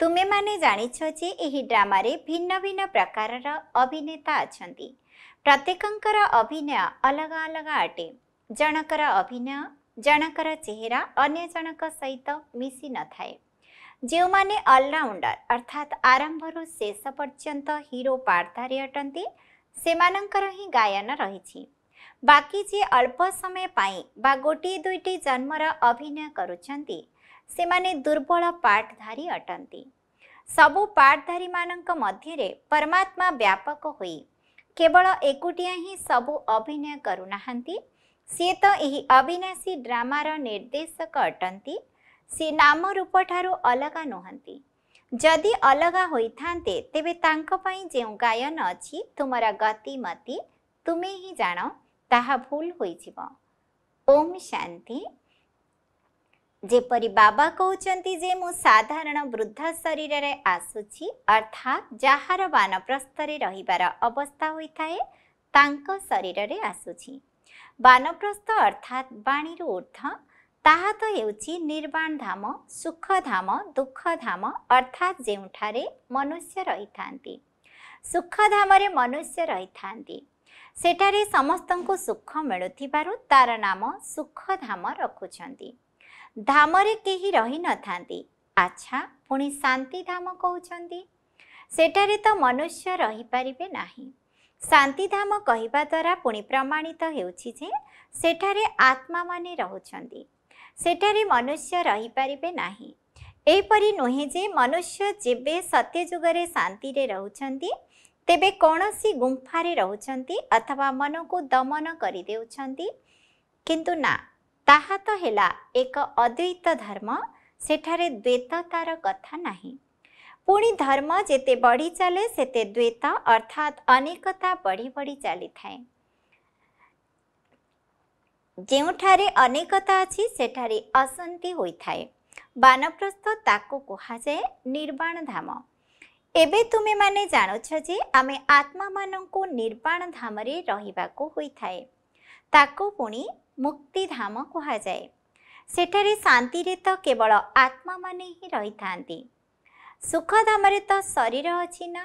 ତୁମେମାନେ ଜାଣିଛ ଯେ ଏହି ଡ୍ରାମାରେ ଭିନ୍ନ ଭିନ୍ନ ପ୍ରକାରର ଅଭିନେତା ଅଛନ୍ତି ପ୍ରତ୍ୟେକଙ୍କର ଅଭିନୟ ଅଲଗା ଅଲଗା ଅଟେ ଜଣଙ୍କର ଅଭିନୟ ଜଣଙ୍କର ଚେହେରା ଅନ୍ୟ ଜଣଙ୍କ ସହିତ ମିଶି ନଥାଏ ଯେଉଁମାନେ ଅଲରାଉଣ୍ଡର ଅର୍ଥାତ୍ ଆରମ୍ଭରୁ ଶେଷ ପର୍ଯ୍ୟନ୍ତ ହିରୋ ପାର୍ଦ୍ଧାରେ ଅଟନ୍ତି ସେମାନଙ୍କର ହିଁ ଗାୟନ ରହିଛି ବାକି ଯିଏ ଅଳ୍ପ ସମୟ ପାଇଁ ବା ଗୋଟିଏ ଦୁଇଟି ଜନ୍ମର ଅଭିନୟ କରୁଛନ୍ତି ସେମାନେ ଦୁର୍ବଳ ପାଠଧାରୀ ଅଟନ୍ତି ସବୁ ପାଠଧାରୀମାନଙ୍କ ମଧ୍ୟରେ ପରମାତ୍ମା ବ୍ୟାପକ ହୋଇ କେବଳ ଏକୁଟିଆ ହିଁ ସବୁ ଅଭିନୟ କରୁନାହାନ୍ତି ସିଏ ତ ଏହି ଅବିନାଶୀ ଡ୍ରାମାର ନିର୍ଦ୍ଦେଶକ ଅଟନ୍ତି ସେ ନାମ ରୂପ ଠାରୁ ଅଲଗା ନୁହନ୍ତି ଯଦି ଅଲଗା ହୋଇଥାନ୍ତେ ତେବେ ତାଙ୍କ ପାଇଁ ଯେଉଁ ଗାୟନ ଅଛି ତୁମର ଗତିମତି ତୁମେ ହିଁ ଜାଣ ତାହା ଭୁଲ ହୋଇଯିବ ଓମ୍ ଶାନ୍ତି ଯେପରି ବାବା କହୁଛନ୍ତି ଯେ ମୁଁ ସାଧାରଣ ବୃଦ୍ଧ ଶରୀରରେ ଆସୁଛି ଅର୍ଥାତ୍ ଯାହାର ବାନପ୍ରସ୍ଥରେ ରହିବାର ଅବସ୍ଥା ହୋଇଥାଏ ତାଙ୍କ ଶରୀରରେ ଆସୁଛି ବାନପ୍ରସ୍ଥ ଅର୍ଥାତ୍ ବାଣୀରୁ ଉର୍ଦ୍ଧ ତାହା ତ ହେଉଛି ନିର୍ବାଣ ଧାମ ସୁଖଧାମ ଦୁଃଖଧାମ ଅର୍ଥାତ୍ ଯେଉଁଠାରେ ମନୁଷ୍ୟ ରହିଥାନ୍ତି ସୁଖଧାମରେ ମନୁଷ୍ୟ ରହିଥାନ୍ତି ସେଠାରେ ସମସ୍ତଙ୍କୁ ସୁଖ ମିଳୁଥିବାରୁ ତାର ନାମ ସୁଖଧାମ ରଖୁଛନ୍ତି ଧାମରେ କେହି ରହିନଥାନ୍ତି ଆଚ୍ଛା ପୁଣି ଶାନ୍ତି ଧାମ କହୁଛନ୍ତି ସେଠାରେ ତ ମନୁଷ୍ୟ ରହିପାରିବେ ନାହିଁ ଶାନ୍ତିଧାମ କହିବା ଦ୍ୱାରା ପୁଣି ପ୍ରମାଣିତ ହେଉଛି ଯେ ସେଠାରେ ଆତ୍ମାମାନେ ରହୁଛନ୍ତି ସେଠାରେ ମନୁଷ୍ୟ ରହିପାରିବେ ନାହିଁ ଏହିପରି ନୁହେଁ ଯେ ମନୁଷ୍ୟ ଯେବେ ସତ୍ୟ ଯୁଗରେ ଶାନ୍ତିରେ ରହୁଛନ୍ତି ତେବେ କୌଣସି ଗୁମ୍ଫାରେ ରହୁଛନ୍ତି ଅଥବା ମନକୁ ଦମନ କରିଦେଉଛନ୍ତି କିନ୍ତୁ ନା ତାହା ତ ହେଲା ଏକ ଅଦ୍ୱୈତ ଧର୍ମ ସେଠାରେ ଦ୍ୱୈତତାର କଥା ନାହିଁ ପୁଣି ଧର୍ମ ଯେତେ ବଢ଼ି ଚାଲେ ସେତେ ଦ୍ୱୈତ ଅର୍ଥାତ୍ ଅନେକତା ବଢ଼ି ବଢ଼ି ଚାଲିଥାଏ ଯେଉଁଠାରେ ଅନେକତା ଅଛି ସେଠାରେ ଅଶାନ୍ତି ହୋଇଥାଏ ବାନପ୍ରସ୍ଥ ତାକୁ କୁହାଯାଏ ନିର୍ବାଣ ଧାମ ଏବେ ତୁମେମାନେ ଜାଣୁଛ ଯେ ଆମେ ଆତ୍ମାମାନଙ୍କୁ ନିର୍ବାଣ ଧାମରେ ରହିବାକୁ ହୋଇଥାଏ ତାକୁ ପୁଣି ମୁକ୍ତିଧାମ କୁହାଯାଏ ସେଠାରେ ଶାନ୍ତିରେ ତ କେବଳ ଆତ୍ମାମାନେ ହିଁ ରହିଥାନ୍ତି ସୁଖଧାମରେ ତ ଶରୀର ଅଛି ନା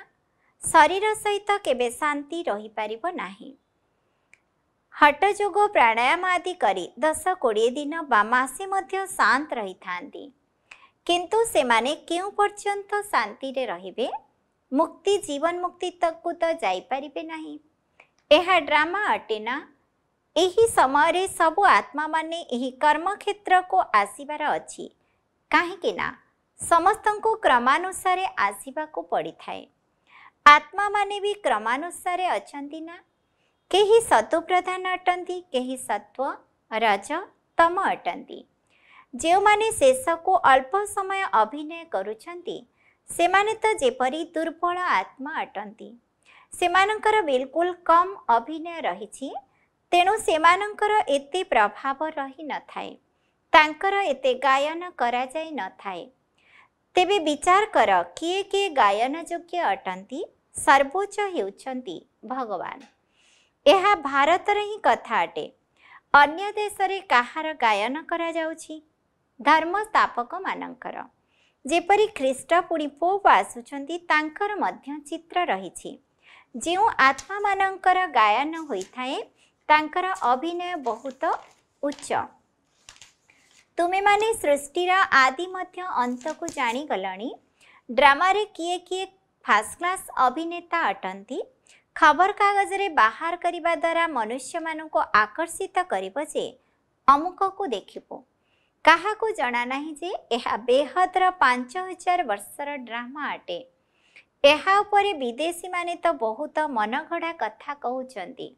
ଶରୀର ସହିତ କେବେ ଶାନ୍ତି ରହିପାରିବ ନାହିଁ ହଟଯୋଗ ପ୍ରାଣାୟାମ ଆଦି କରି ଦଶ କୋଡ଼ିଏ ଦିନ ବା ମାସେ ମଧ୍ୟ ଶାନ୍ତ ରହିଥାନ୍ତି କିନ୍ତୁ ସେମାନେ କେଉଁ ପର୍ଯ୍ୟନ୍ତ ଶାନ୍ତିରେ ରହିବେ ମୁକ୍ତି ଜୀବନ ମୁକ୍ତିକୁ ତ ଯାଇପାରିବେ ନାହିଁ ଏହା ଡ୍ରାମା ଅଟେ ନା ଏହି ସମୟରେ ସବୁ ଆତ୍ମାମାନେ ଏହି କର୍ମକ୍ଷେତ୍ରକୁ ଆସିବାର ଅଛି କାହିଁକି ନା ସମସ୍ତଙ୍କୁ କ୍ରମାନୁସାରେ ଆସିବାକୁ ପଡ଼ିଥାଏ ଆତ୍ମାମାନେ ବି କ୍ରମାନୁସାରେ ଅଛନ୍ତି ନା କେହି ସତୁ ପ୍ରଧାନ ଅଟନ୍ତି କେହି ସତ୍ୱ ରଜ ତମ ଅଟନ୍ତି ଯେଉଁମାନେ ଶେଷକୁ ଅଳ୍ପ ସମୟ ଅଭିନୟ କରୁଛନ୍ତି ସେମାନେ ତ ଯେପରି ଦୁର୍ବଳ ଆତ୍ମା ଅଟନ୍ତି ସେମାନଙ୍କର ବିଲକୁଲ କମ୍ ଅଭିନୟ ରହିଛି ତେଣୁ ସେମାନଙ୍କର ଏତେ ପ୍ରଭାବ ରହିନଥାଏ ତାଙ୍କର ଏତେ ଗାୟନ କରାଯାଇ ନଥାଏ ତେବେ ବିଚାର କର କିଏ କିଏ ଗାୟନ ଯୋଗ୍ୟ ଅଟନ୍ତି ସର୍ବୋଚ୍ଚ ହେଉଛନ୍ତି ଭଗବାନ ଏହା ଭାରତର ହିଁ କଥା ଅଟେ ଅନ୍ୟ ଦେଶରେ କାହାର ଗାୟନ କରାଯାଉଛି ଧର୍ମ ସ୍ଥାପକମାନଙ୍କର ଯେପରି ଖ୍ରୀଷ୍ଟ ପୁଣି ପୋପ ଆସୁଛନ୍ତି ତାଙ୍କର ମଧ୍ୟ ଚିତ୍ର ରହିଛି ଯେଉଁ ଆତ୍ମାମାନଙ୍କର ଗାୟନ ହୋଇଥାଏ ତାଙ୍କର ଅଭିନୟ ବହୁତ ଉଚ୍ଚ ତୁମେମାନେ ସୃଷ୍ଟିର ଆଦି ମଧ୍ୟ ଅନ୍ତକୁ ଜାଣିଗଲଣି ଡ୍ରାମାରେ କିଏ କିଏ ଫାଷ୍ଟ କ୍ଲାସ୍ ଅଭିନେତା ଅଟନ୍ତି ଖବରକାଗଜରେ ବାହାର କରିବା ଦ୍ୱାରା ମନୁଷ୍ୟମାନଙ୍କୁ ଆକର୍ଷିତ କରିବ ଯେ ଅମୁକକୁ ଦେଖିବୁ କାହାକୁ ଜଣାନାହିଁ ଯେ ଏହା ବେହଦର ପାଞ୍ଚ ହଜାର ବର୍ଷର ଡ୍ରାମା ଅଟେ ଏହା ଉପରେ ବିଦେଶୀମାନେ ତ ବହୁତ ମନଗଢ଼ା କଥା କହୁଛନ୍ତି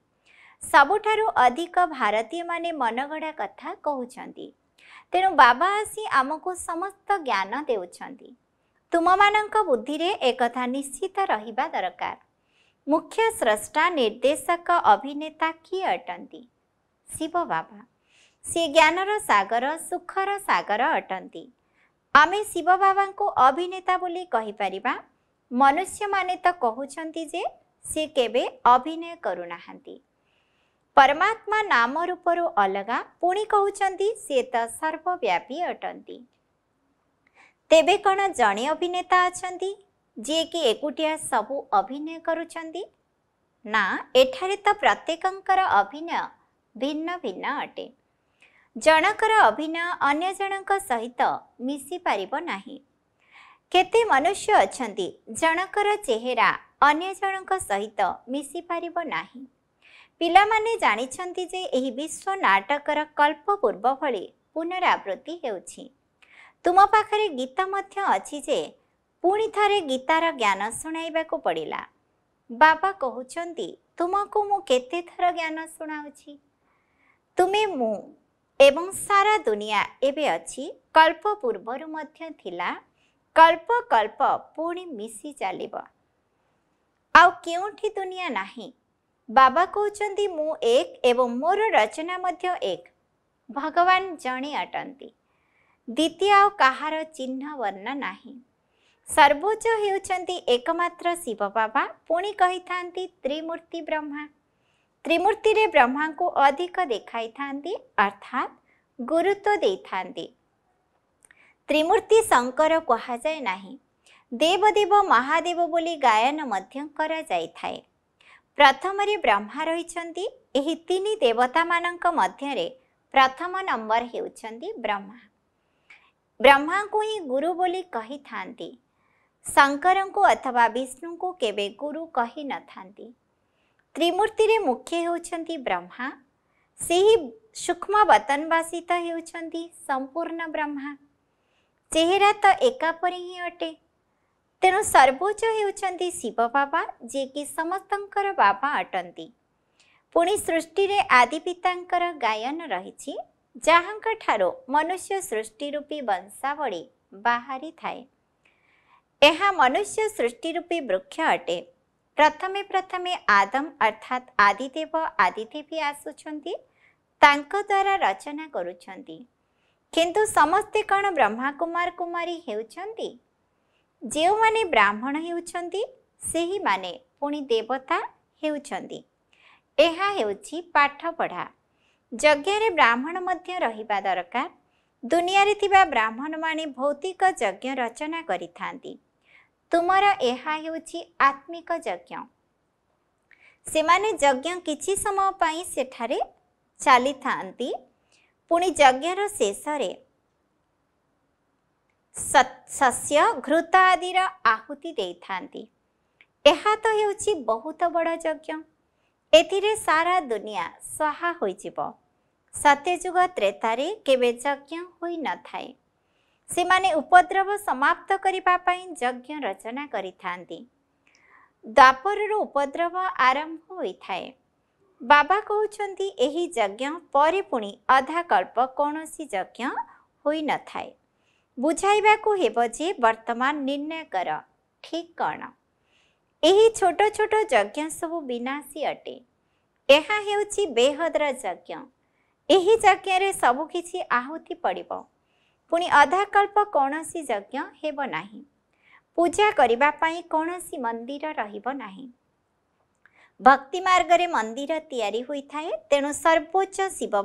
ସବୁଠାରୁ ଅଧିକ ଭାରତୀୟମାନେ ମନଗଢ଼ା କଥା କହୁଛନ୍ତି ତେଣୁ ବାବା ଆସି ଆମକୁ ସମସ୍ତ ଜ୍ଞାନ ଦେଉଛନ୍ତି ତୁମମାନଙ୍କ ବୁଦ୍ଧିରେ ଏକଥା ନିଶ୍ଚିତ ରହିବା ଦରକାର ମୁଖ୍ୟ ସ୍ରଷ୍ଟା ନିର୍ଦ୍ଦେଶକ ଅଭିନେତା କିଏ ଅଟନ୍ତି ଶିବ ବାବା ସେ ଜ୍ଞାନର ସାଗର ସୁଖର ସାଗର ଅଟନ୍ତି ଆମେ ଶିବ ବାବାଙ୍କୁ ଅଭିନେତା ବୋଲି କହିପାରିବା ମନୁଷ୍ୟମାନେ ତ କହୁଛନ୍ତି ଯେ ସେ କେବେ ଅଭିନୟ କରୁନାହାନ୍ତି ପରମାତ୍ମା ନାମ ରୂପରୁ ଅଲଗା ପୁଣି କହୁଛନ୍ତି ସିଏ ତ ସର୍ବବ୍ୟାପୀ ଅଟନ୍ତି ତେବେ କ'ଣ ଜଣେ ଅଭିନେତା ଅଛନ୍ତି ଯିଏକି ଏକୁଟିଆ ସବୁ ଅଭିନୟ କରୁଛନ୍ତି ନା ଏଠାରେ ତ ପ୍ରତ୍ୟେକଙ୍କର ଅଭିନୟ ଭିନ୍ନ ଭିନ୍ନ ଅଟେ ଜଣଙ୍କର ଅଭିନୟ ଅନ୍ୟ ଜଣଙ୍କ ସହିତ ମିଶିପାରିବ ନାହିଁ କେତେ ମନୁଷ୍ୟ ଅଛନ୍ତି ଜଣଙ୍କର ଚେହେରା ଅନ୍ୟ ଜଣଙ୍କ ସହିତ ମିଶିପାରିବ ନାହିଁ ପିଲାମାନେ ଜାଣିଛନ୍ତି ଯେ ଏହି ବିଶ୍ୱ ନାଟକର କଳ୍ପ ପୂର୍ବ ଭଳି ପୁନରାବୃତ୍ତି ହେଉଛି ତୁମ ପାଖରେ ଗୀତା ମଧ୍ୟ ଅଛି ଯେ ପୁଣି ଥରେ ଗୀତାର ଜ୍ଞାନ ଶୁଣାଇବାକୁ ପଡ଼ିଲା ବାବା କହୁଛନ୍ତି ତୁମକୁ ମୁଁ କେତେ ଥର ଜ୍ଞାନ ଶୁଣାଉଛି ତୁମେ ମୁଁ ଏବଂ ସାରା ଦୁନିଆ ଏବେ ଅଛି କଳ୍ପ ପୂର୍ବରୁ ମଧ୍ୟ ଥିଲା କଳ୍ପ କଳ୍ପ ପୁଣି ମିଶି ଚାଲିବ ଆଉ କେଉଁଠି ଦୁନିଆ ନାହିଁ ବାବା କହୁଛନ୍ତି ମୁଁ ଏକ ଏବଂ ମୋର ରଚନା ମଧ୍ୟ ଏକ ଭଗବାନ ଜଣେ ଅଟନ୍ତି ଦ୍ୱିତୀୟ ଆଉ କାହାର ଚିହ୍ନ ବର୍ଣ୍ଣ ନାହିଁ ସର୍ବୋଚ୍ଚ ହେଉଛନ୍ତି ଏକମାତ୍ର ଶିବ ବାବା ପୁଣି କହିଥାନ୍ତି ତ୍ରିମୂର୍ତ୍ତି ବ୍ରହ୍ମା ତ୍ରିମୂର୍ତ୍ତିରେ ବ୍ରହ୍ମାଙ୍କୁ ଅଧିକ ଦେଖାଇଥାନ୍ତି ଅର୍ଥାତ୍ ଗୁରୁତ୍ୱ ଦେଇଥାନ୍ତି ତ୍ରିମୂର୍ତ୍ତି ଶଙ୍କର କୁହାଯାଏ ନାହିଁ ଦେବଦେବ ମହାଦେବ ବୋଲି ଗାୟନ ମଧ୍ୟ କରାଯାଇଥାଏ ପ୍ରଥମରେ ବ୍ରହ୍ମା ରହିଛନ୍ତି ଏହି ତିନି ଦେବତାମାନଙ୍କ ମଧ୍ୟରେ ପ୍ରଥମ ନମ୍ବର ହେଉଛନ୍ତି ବ୍ରହ୍ମା ବ୍ରହ୍ମାଙ୍କୁ ହିଁ ଗୁରୁ ବୋଲି କହିଥାନ୍ତି ଶଙ୍କରଙ୍କୁ ଅଥବା ବିଷ୍ଣୁଙ୍କୁ କେବେ ଗୁରୁ କହିନଥାନ୍ତି ତ୍ରିମୂର୍ତ୍ତିରେ ମୁଖ୍ୟ ହେଉଛନ୍ତି ବ୍ରହ୍ମା ସେହି ସୂକ୍ଷ୍ମ ବତନବାସିତ ହେଉଛନ୍ତି ସମ୍ପୂର୍ଣ୍ଣ ବ୍ରହ୍ମା ଚେହେରା ତ ଏକାପରି ହିଁ ଅଟେ ତେଣୁ ସର୍ବୋଚ୍ଚ ହେଉଛନ୍ତି ଶିବ ବାବା ଯିଏକି ସମସ୍ତଙ୍କର ବାବା ଅଟନ୍ତି ପୁଣି ସୃଷ୍ଟିରେ ଆଦି ପିତାଙ୍କର ଗାୟନ ରହିଛି ଯାହାଙ୍କ ଠାରୁ ମନୁଷ୍ୟ ସୃଷ୍ଟିରୂପୀ ବଂଶାବଳୀ ବାହାରିଥାଏ ଏହା ମନୁଷ୍ୟ ସୃଷ୍ଟିରୂପୀ ବୃକ୍ଷ ଅଟେ ପ୍ରଥମେ ପ୍ରଥମେ ଆଦମ ଅର୍ଥାତ୍ ଆଦିଦେବ ଆଦିଦେବୀ ଆସୁଛନ୍ତି ତାଙ୍କ ଦ୍ୱାରା ରଚନା କରୁଛନ୍ତି କିନ୍ତୁ ସମସ୍ତେ କ'ଣ ବ୍ରହ୍ମା କୁମାର କୁମାରୀ ହେଉଛନ୍ତି ଯେଉଁମାନେ ବ୍ରାହ୍ମଣ ହେଉଛନ୍ତି ସେହିମାନେ ପୁଣି ଦେବତା ହେଉଛନ୍ତି ଏହା ହେଉଛି ପାଠପଢ଼ା ଯଜ୍ଞରେ ବ୍ରାହ୍ମଣ ମଧ୍ୟ ରହିବା ଦରକାର ଦୁନିଆରେ ଥିବା ବ୍ରାହ୍ମଣମାନେ ଭୌତିକ ଯଜ୍ଞ ରଚନା କରିଥାନ୍ତି ତୁମର ଏହା ହେଉଛି ଆତ୍ମିକ ଯଜ୍ଞ ସେମାନେ ଯଜ୍ଞ କିଛି ସମୟ ପାଇଁ ସେଠାରେ ଚାଲିଥାନ୍ତି ପୁଣି ଯଜ୍ଞର ଶେଷରେ ଶସ୍ୟ ଘୃତ ଆଦିର ଆହୁତି ଦେଇଥାନ୍ତି ଏହା ତ ହେଉଛି ବହୁତ ବଡ଼ ଯଜ୍ଞ ଏଥିରେ ସାରା ଦୁନିଆ ସହା ହୋଇଯିବ ସତ୍ୟଯୁଗ ତ୍ରେତାରେ କେବେ ଯଜ୍ଞ ହୋଇନଥାଏ ସେମାନେ ଉପଦ୍ରବ ସମାପ୍ତ କରିବା ପାଇଁ ଯଜ୍ଞ ରଚନା କରିଥାନ୍ତି ଦ୍ୱାପରରୁ ଉପଦ୍ରବ ଆରମ୍ଭ ହୋଇଥାଏ ବାବା କହୁଛନ୍ତି ଏହି ଯଜ୍ଞ ପରେ ପୁଣି ଅଧାକଳ୍ପ କୌଣସି ଯଜ୍ଞ ହୋଇନଥାଏ ठीक कण एही छोटो छोटोज्ञ सब विनाशी अटे यहाँ चाहिँ बेहदर यज्ञ जज्ञले किछि आहुति पढि आधा कल्प कोनोसी जज्ञ हेबो नाही पूजा कोनोसी मन्दिर रहिबो नाही भक्ति मर्गरे मन्दिर थाए तेनो सर्वोच्च शिव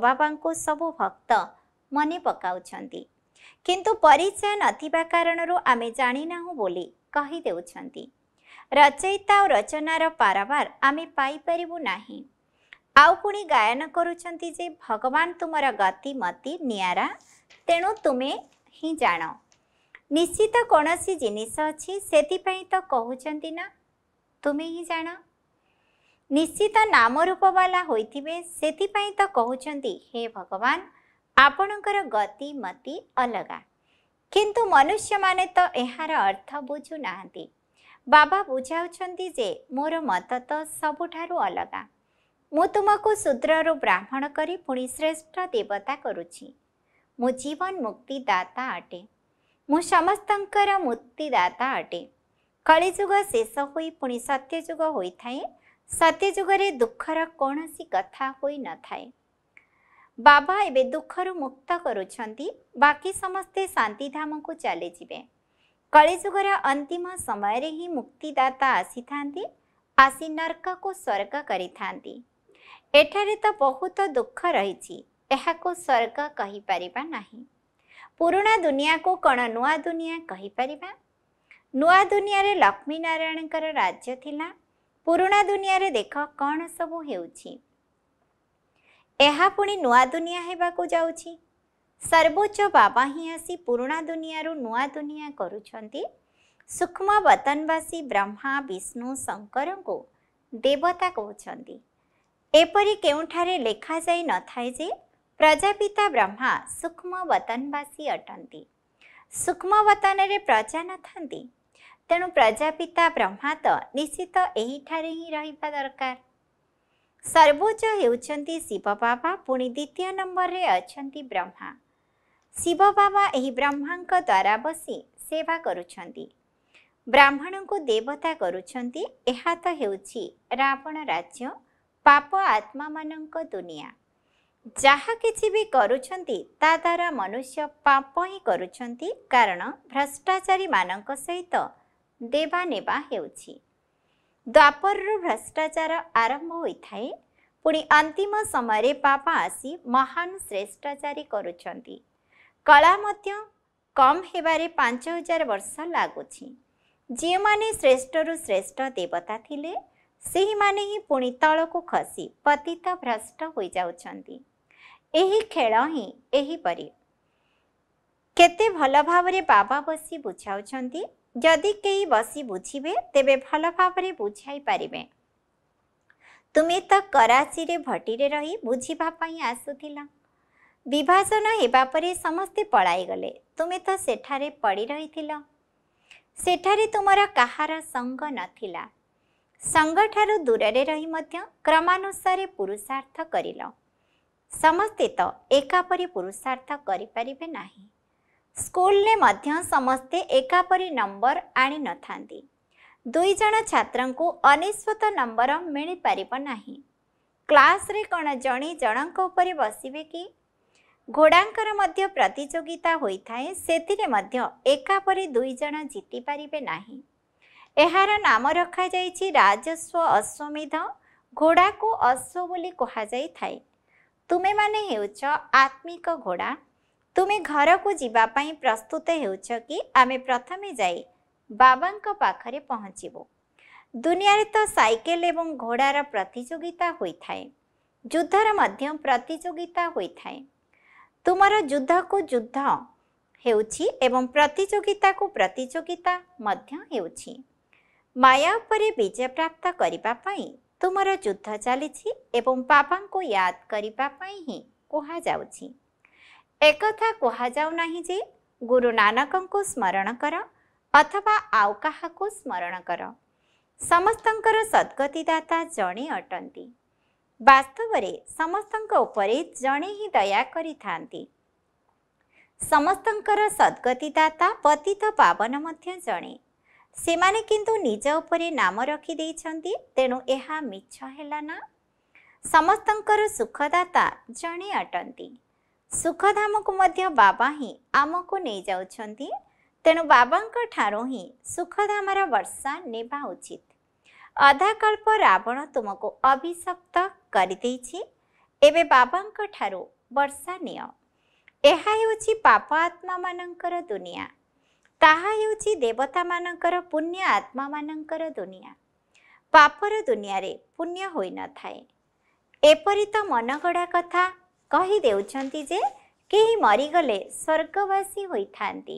सबू भक्त पकाउ पकाउँदै କିନ୍ତୁ ପରିଚୟ ନଥିବା କାରଣରୁ ଆମେ ଜାଣିନାହୁଁ ବୋଲି କହିଦେଉଛନ୍ତି ରଚୟିତା ଓ ରଚନାର ପାରବାର ଆମେ ପାଇପାରିବୁ ନାହିଁ ଆଉ ପୁଣି ଗାୟନ କରୁଛନ୍ତି ଯେ ଭଗବାନ ତୁମର ଗତିମତି ନିଆରା ତେଣୁ ତୁମେ ହିଁ ଜାଣ ନିଶ୍ଚିତ କୌଣସି ଜିନିଷ ଅଛି ସେଥିପାଇଁ ତ କହୁଛନ୍ତି ନା ତୁମେ ହିଁ ଜାଣ ନିଶ୍ଚିତ ନାମରୂପବାଲା ହୋଇଥିବେ ସେଥିପାଇଁ ତ କହୁଛନ୍ତି ହେ ଭଗବାନ ଆପଣଙ୍କର ଗତିମତି ଅଲଗା କିନ୍ତୁ ମନୁଷ୍ୟମାନେ ତ ଏହାର ଅର୍ଥ ବୁଝୁନାହାନ୍ତି ବାବା ବୁଝାଉଛନ୍ତି ଯେ ମୋର ମତ ତ ସବୁଠାରୁ ଅଲଗା ମୁଁ ତୁମକୁ ଶୂଦ୍ରରୁ ବ୍ରାହ୍ମଣ କରି ପୁଣି ଶ୍ରେଷ୍ଠ ଦେବତା କରୁଛି ମୁଁ ଜୀବନ ମୁକ୍ତିଦାତା ଅଟେ ମୁଁ ସମସ୍ତଙ୍କର ମୁକ୍ତିଦାତା ଅଟେ କଳିଯୁଗ ଶେଷ ହୋଇ ପୁଣି ସତ୍ୟଯୁଗ ହୋଇଥାଏ ସତ୍ୟଯୁଗରେ ଦୁଃଖର କୌଣସି କଥା ହୋଇନଥାଏ ବାବା ଏବେ ଦୁଃଖରୁ ମୁକ୍ତ କରୁଛନ୍ତି ବାକି ସମସ୍ତେ ଶାନ୍ତିଧାମକୁ ଚାଲିଯିବେ କଳିଯୁଗର ଅନ୍ତିମ ସମୟରେ ହିଁ ମୁକ୍ତିଦାତା ଆସିଥାନ୍ତି ଆସି ନର୍କକୁ ସ୍ୱର୍ଗ କରିଥାନ୍ତି ଏଠାରେ ତ ବହୁତ ଦୁଃଖ ରହିଛି ଏହାକୁ ସ୍ୱର୍ଗ କହିପାରିବା ନାହିଁ ପୁରୁଣା ଦୁନିଆକୁ କ'ଣ ନୂଆ ଦୁନିଆ କହିପାରିବା ନୂଆ ଦୁନିଆରେ ଲକ୍ଷ୍ମୀନାରାୟଣଙ୍କର ରାଜ୍ୟ ଥିଲା ପୁରୁଣା ଦୁନିଆରେ ଦେଖ କ'ଣ ସବୁ ହେଉଛି ଏହା ପୁଣି ନୂଆ ଦୁନିଆ ହେବାକୁ ଯାଉଛି ସର୍ବୋଚ୍ଚ ବାବା ହିଁ ଆସି ପୁରୁଣା ଦୁନିଆରୁ ନୂଆ ଦୁନିଆ କରୁଛନ୍ତି ସୂକ୍ଷ୍ମ ବତନବାସୀ ବ୍ରହ୍ମା ବିଷ୍ଣୁ ଶଙ୍କରଙ୍କୁ ଦେବତା କହୁଛନ୍ତି ଏପରି କେଉଁଠାରେ ଲେଖାଯାଇ ନଥାଏ ଯେ ପ୍ରଜାପିତା ବ୍ରହ୍ମା ସୂକ୍ଷ୍ମ ବତନବାସୀ ଅଟନ୍ତି ସୂକ୍ଷ୍ମ ବତନରେ ପ୍ରଜା ନଥାନ୍ତି ତେଣୁ ପ୍ରଜାପିତା ବ୍ରହ୍ମା ତ ନିଶ୍ଚିତ ଏହିଠାରେ ହିଁ ରହିବା ଦରକାର ସର୍ବୋଚ୍ଚ ହେଉଛନ୍ତି ଶିବ ବାବା ପୁଣି ଦ୍ୱିତୀୟ ନମ୍ବରରେ ଅଛନ୍ତି ବ୍ରହ୍ମା ଶିବ ବାବା ଏହି ବ୍ରହ୍ମାଙ୍କ ଦ୍ୱାରା ବସି ସେବା କରୁଛନ୍ତି ବ୍ରାହ୍ମଣଙ୍କୁ ଦେବତା କରୁଛନ୍ତି ଏହା ତ ହେଉଛି ରାବଣ ରାଜ୍ୟ ପାପ ଆତ୍ମାମାନଙ୍କ ଦୁନିଆ ଯାହା କିଛି ବି କରୁଛନ୍ତି ତା ଦ୍ୱାରା ମନୁଷ୍ୟ ପାପ ହିଁ କରୁଛନ୍ତି କାରଣ ଭ୍ରଷ୍ଟାଚାରୀମାନଙ୍କ ସହିତ ଦେବା ନେବା ହେଉଛି ଦ୍ୱାପରରୁ ଭ୍ରଷ୍ଟାଚାର ଆରମ୍ଭ ହୋଇଥାଏ ପୁଣି ଅନ୍ତିମ ସମୟରେ ପାପା ଆସି ମହାନ ଶ୍ରେଷ୍ଠାଚାରୀ କରୁଛନ୍ତି କଳା ମଧ୍ୟ କମ୍ ହେବାରେ ପାଞ୍ଚ ହଜାର ବର୍ଷ ଲାଗୁଛି ଯେଉଁମାନେ ଶ୍ରେଷ୍ଠରୁ ଶ୍ରେଷ୍ଠ ଦେବତା ଥିଲେ ସେହିମାନେ ହିଁ ପୁଣି ତଳକୁ ଖସି ପତିତ ଭ୍ରଷ୍ଟ ହୋଇଯାଉଛନ୍ତି ଏହି ଖେଳ ହିଁ ଏହିପରି କେତେ ଭଲ ଭାବରେ ବାବା ବସି ବୁଝାଉଛନ୍ତି ଯଦି କେହି ବସି ବୁଝିବେ ତେବେ ଭଲ ଭାବରେ ବୁଝାଇ ପାରିବେ ତୁମେ ତ କରାଚିରେ ଭଟିରେ ରହି ବୁଝିବା ପାଇଁ ଆସୁଥିଲ ବିଭାଜନ ହେବା ପରେ ସମସ୍ତେ ପଳାଇଗଲେ ତୁମେ ତ ସେଠାରେ ପଡ଼ି ରହିଥିଲ ସେଠାରେ ତୁମର କାହାର ସଙ୍ଗ ନଥିଲା ସଙ୍ଗଠାରୁ ଦୂରରେ ରହି ମଧ୍ୟ କ୍ରମାନୁସାରେ ପୁରୁଷାର୍ଥ କରିଲ ସମସ୍ତେ ତ ଏକାପରି ପୁରୁଷାର୍ଥ କରିପାରିବେ ନାହିଁ ସ୍କୁଲରେ ମଧ୍ୟ ସମସ୍ତେ ଏକାପରି ନମ୍ବର ଆଣିନଥାନ୍ତି ଦୁଇ ଜଣ ଛାତ୍ରଙ୍କୁ ଅନିଶ୍ଚିତ ନମ୍ବର ମିଳିପାରିବ ନାହିଁ କ୍ଲାସରେ କ'ଣ ଜଣେ ଜଣଙ୍କ ଉପରେ ବସିବେ କି ଘୋଡ଼ାଙ୍କର ମଧ୍ୟ ପ୍ରତିଯୋଗିତା ହୋଇଥାଏ ସେଥିରେ ମଧ୍ୟ ଏକାପରି ଦୁଇ ଜଣ ଜିତିପାରିବେ ନାହିଁ ଏହାର ନାମ ରଖାଯାଇଛି ରାଜସ୍ୱ ଅଶ୍ୱମେଧ ଘୋଡ଼ାକୁ ଅଶ୍ୱ ବୋଲି କୁହାଯାଇଥାଏ ତୁମେମାନେ ହେଉଛ ଆତ୍ମିକ ଘୋଡ଼ା ତୁମେ ଘରକୁ ଯିବା ପାଇଁ ପ୍ରସ୍ତୁତ ହେଉଛ କି ଆମେ ପ୍ରଥମେ ଯାଇ ବାବାଙ୍କ ପାଖରେ ପହଞ୍ଚିବୁ ଦୁନିଆରେ ତ ସାଇକେଲ ଏବଂ ଘୋଡ଼ାର ପ୍ରତିଯୋଗିତା ହୋଇଥାଏ ଯୁଦ୍ଧର ମଧ୍ୟ ପ୍ରତିଯୋଗିତା ହୋଇଥାଏ ତୁମର ଯୁଦ୍ଧକୁ ଯୁଦ୍ଧ ହେଉଛି ଏବଂ ପ୍ରତିଯୋଗିତାକୁ ପ୍ରତିଯୋଗିତା ମଧ୍ୟ ହେଉଛି ମାୟା ଉପରେ ବିଜୟ ପ୍ରାପ୍ତ କରିବା ପାଇଁ ତୁମର ଯୁଦ୍ଧ ଚାଲିଛି ଏବଂ ବାବାଙ୍କୁ ୟାଦ କରିବା ପାଇଁ ହିଁ କୁହାଯାଉଛି ଏକଥା କୁହାଯାଉ ନାହିଁ ଯେ ଗୁରୁ ନାନକଙ୍କୁ ସ୍ମରଣ କର ଅଥବା ଆଉ କାହାକୁ ସ୍ମରଣ କର ସମସ୍ତଙ୍କର ସଦ୍ଗତିଦାତା ଜଣେ ଅଟନ୍ତି ବାସ୍ତବରେ ସମସ୍ତଙ୍କ ଉପରେ ଜଣେ ହିଁ ଦୟା କରିଥାନ୍ତି ସମସ୍ତଙ୍କର ସଦ୍ଗତିଦାତା ପତିତ ପାବନ ମଧ୍ୟ ଜଣେ ସେମାନେ କିନ୍ତୁ ନିଜ ଉପରେ ନାମ ରଖିଦେଇଛନ୍ତି ତେଣୁ ଏହା ମିଛ ହେଲା ନା ସମସ୍ତଙ୍କର ସୁଖଦାତା ଜଣେ ଅଟନ୍ତି ସୁଖଧାମକୁ ମଧ୍ୟ ବାବା ହିଁ ଆମକୁ ନେଇଯାଉଛନ୍ତି ତେଣୁ ବାବାଙ୍କ ଠାରୁ ହିଁ ସୁଖଧାମର ବର୍ଷା ନେବା ଉଚିତ ଅଧାକଳ୍ପ ରାବଣ ତୁମକୁ ଅଭିଶପ୍ତ କରିଦେଇଛି ଏବେ ବାବାଙ୍କ ଠାରୁ ବର୍ଷା ନିଅ ଏହା ହେଉଛି ପାପ ଆତ୍ମାମାନଙ୍କର ଦୁନିଆ ତାହା ହେଉଛି ଦେବତାମାନଙ୍କର ପୁଣ୍ୟ ଆତ୍ମାମାନଙ୍କର ଦୁନିଆ ପାପର ଦୁନିଆରେ ପୁଣ୍ୟ ହୋଇନଥାଏ ଏପରି ତ ମନଗଡ଼ା କଥା କହିଦେଉଛନ୍ତି ଯେ କେହି ମରିଗଲେ ସ୍ୱର୍ଗବାସୀ ହୋଇଥାନ୍ତି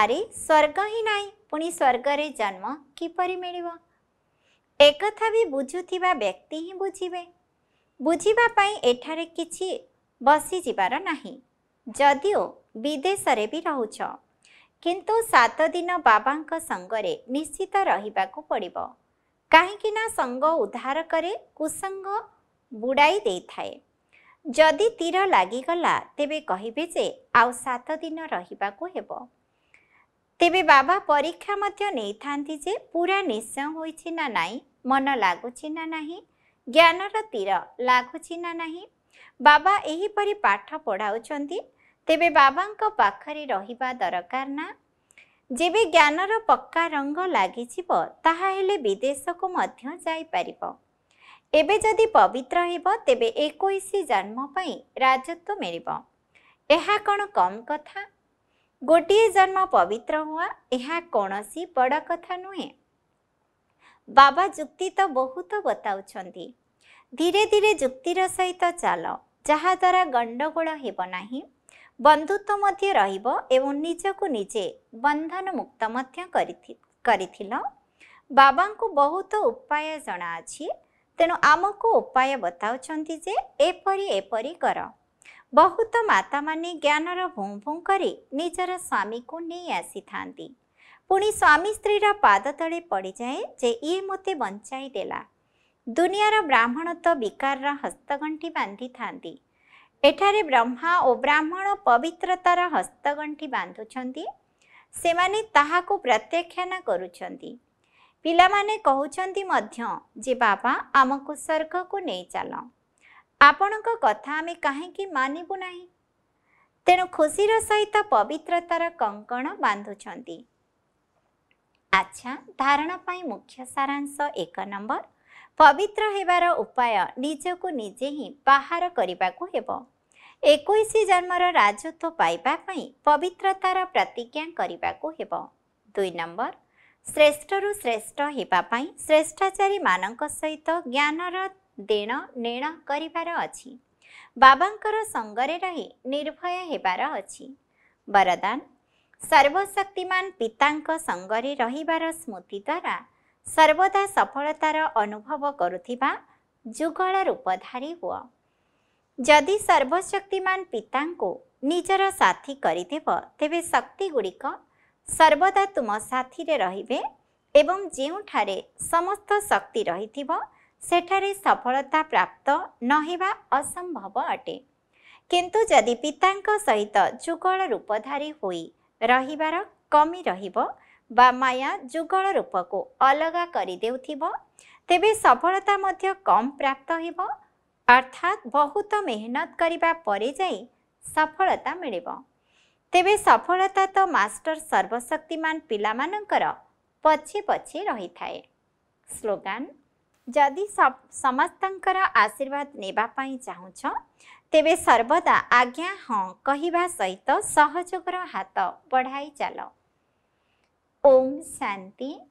ଆରେ ସ୍ୱର୍ଗ ହିଁ ନାହିଁ ପୁଣି ସ୍ୱର୍ଗରେ ଜନ୍ମ କିପରି ମିଳିବ ଏକଥା ବି ବୁଝୁଥିବା ବ୍ୟକ୍ତି ହିଁ ବୁଝିବେ ବୁଝିବା ପାଇଁ ଏଠାରେ କିଛି ବସିଯିବାର ନାହିଁ ଯଦିଓ ବିଦେଶରେ ବି ରହୁଛ କିନ୍ତୁ ସାତ ଦିନ ବାବାଙ୍କ ସଙ୍ଗରେ ନିଶ୍ଚିତ ରହିବାକୁ ପଡ଼ିବ କାହିଁକିନା ସଙ୍ଗ ଉଦ୍ଧାର କରେ କୁସଙ୍ଗ ବୁଡ଼ାଇ ଦେଇଥାଏ ଯଦି ତୀର ଲାଗିଗଲା ତେବେ କହିବେ ଯେ ଆଉ ସାତ ଦିନ ରହିବାକୁ ହେବ ତେବେ ବାବା ପରୀକ୍ଷା ମଧ୍ୟ ନେଇଥାନ୍ତି ଯେ ପୁରା ନିଶ୍ଚୟ ହୋଇଛି ନା ନାହିଁ ମନ ଲାଗୁଛି ନା ନାହିଁ ଜ୍ଞାନର ତୀର ଲାଗୁଛି ନା ନାହିଁ ବାବା ଏହିପରି ପାଠ ପଢ଼ାଉଛନ୍ତି ତେବେ ବାବାଙ୍କ ପାଖରେ ରହିବା ଦରକାର ନା ଯେବେ ଜ୍ଞାନର ପକ୍କା ରଙ୍ଗ ଲାଗିଯିବ ତାହା ହେଲେ ବିଦେଶକୁ ମଧ୍ୟ ଯାଇପାରିବ ଏବେ ଯଦି ପବିତ୍ର ହେବ ତେବେ ଏକୋଇଶ ଜନ୍ମ ପାଇଁ ରାଜତ୍ୱ ମିଳିବ ଏହା କ'ଣ କମ୍ କଥା ଗୋଟିଏ ଜନ୍ମ ପବିତ୍ର ହୁଆ ଏହା କୌଣସି ବଡ଼ କଥା ନୁହେଁ ବାବା ଯୁକ୍ତି ତ ବହୁତ ବତାଉଛନ୍ତି ଧୀରେ ଧୀରେ ଯୁକ୍ତିର ସହିତ ଚାଲ ଯାହାଦ୍ୱାରା ଗଣ୍ଡଗୋଳ ହେବ ନାହିଁ ବନ୍ଧୁତ୍ୱ ମଧ୍ୟ ରହିବ ଏବଂ ନିଜକୁ ନିଜେ ବନ୍ଧନ ମୁକ୍ତ ମଧ୍ୟ କରିଥିଲ ବାବାଙ୍କୁ ବହୁତ ଉପାୟ ଜଣାଅଛି ତେଣୁ ଆମକୁ ଉପାୟ ବତାଉଛନ୍ତି ଯେ ଏପରି ଏପରି କର ବହୁତ ମାତାମାନେ ଜ୍ଞାନର ଭୁଁ ଭୁଁ କରି ନିଜର ସ୍ୱାମୀକୁ ନେଇ ଆସିଥାନ୍ତି ପୁଣି ସ୍ୱାମୀ ସ୍ତ୍ରୀର ପାଦ ତଳେ ପଡ଼ିଯାଏ ଯେ ଇଏ ମୋତେ ବଞ୍ଚାଇ ଦେଲା ଦୁନିଆର ବ୍ରାହ୍ମଣ ତ ବିକାରର ହସ୍ତଗଣ୍ଠି ବାନ୍ଧିଥାନ୍ତି ଏଠାରେ ବ୍ରହ୍ମା ଓ ବ୍ରାହ୍ମଣ ପବିତ୍ରତାର ହସ୍ତଗଣ୍ଠି ବାନ୍ଧୁଛନ୍ତି ସେମାନେ ତାହାକୁ ପ୍ରତ୍ୟାଖ୍ୟାନ କରୁଛନ୍ତି ପିଲାମାନେ କହୁଛନ୍ତି ମଧ୍ୟ ଯେ ବାବା ଆମକୁ ସ୍ୱର୍ଗକୁ ନେଇଚାଲ ଆପଣଙ୍କ କଥା ଆମେ କାହିଁକି ମାନିବୁ ନାହିଁ ତେଣୁ ଖୁସିର ସହିତ ପବିତ୍ରତାର କଙ୍କଣ ବାନ୍ଧୁଛନ୍ତି ଆଚ୍ଛା ଧାରଣା ପାଇଁ ମୁଖ୍ୟ ସାରାଂଶ ଏକ ନମ୍ବର ପବିତ୍ର ହେବାର ଉପାୟ ନିଜକୁ ନିଜେ ହିଁ ବାହାର କରିବାକୁ ହେବ ଏକୋଇଶ ଜନ୍ମର ରାଜତ୍ୱ ପାଇବା ପାଇଁ ପବିତ୍ରତାର ପ୍ରତିଜ୍ଞା କରିବାକୁ ହେବ ଦୁଇ ନମ୍ବର ଶ୍ରେଷ୍ଠରୁ ଶ୍ରେଷ୍ଠ ହେବା ପାଇଁ ଶ୍ରେଷ୍ଠାଚାରୀମାନଙ୍କ ସହିତ ଜ୍ଞାନର ଦେଣ ନେଣ କରିବାର ଅଛି ବାବାଙ୍କର ସଙ୍ଗରେ ରହି ନିର୍ଭୟ ହେବାର ଅଛି ବରଦାନ ସର୍ବଶକ୍ତିମାନ ପିତାଙ୍କ ସଙ୍ଗରେ ରହିବାର ସ୍ମୃତି ଦ୍ୱାରା ସର୍ବଦା ସଫଳତାର ଅନୁଭବ କରୁଥିବା ଯୁଗଳ ରୂପଧାରୀ ହୁଅ ଯଦି ସର୍ବଶକ୍ତିମାନ ପିତାଙ୍କୁ ନିଜର ସାଥୀ କରିଦେବ ତେବେ ଶକ୍ତିଗୁଡ଼ିକ ସର୍ବଦା ତୁମ ସାଥିରେ ରହିବେ ଏବଂ ଯେଉଁଠାରେ ସମସ୍ତ ଶକ୍ତି ରହିଥିବ ସେଠାରେ ସଫଳତା ପ୍ରାପ୍ତ ନ ହେବା ଅସମ୍ଭବ ଅଟେ କିନ୍ତୁ ଯଦି ପିତାଙ୍କ ସହିତ ଯୁଗଳ ରୂପଧାରୀ ହୋଇ ରହିବାର କମି ରହିବ ବା ମାୟା ଯୁଗଳ ରୂପକୁ ଅଲଗା କରିଦେଉଥିବ ତେବେ ସଫଳତା ମଧ୍ୟ କମ୍ ପ୍ରାପ୍ତ ହେବ ଅର୍ଥାତ୍ ବହୁତ ମେହନତ କରିବା ପରେ ଯାଇ ସଫଳତା ମିଳିବ तेबेर सफलता त मास्टर सर्वशक्तिमा पर पछि पछि रहे स्न जि समस्तर आशीर्वाद नै चाहछ तेह्र सर्वदा आज्ञा हात सहयोग र हात बढाइच ओ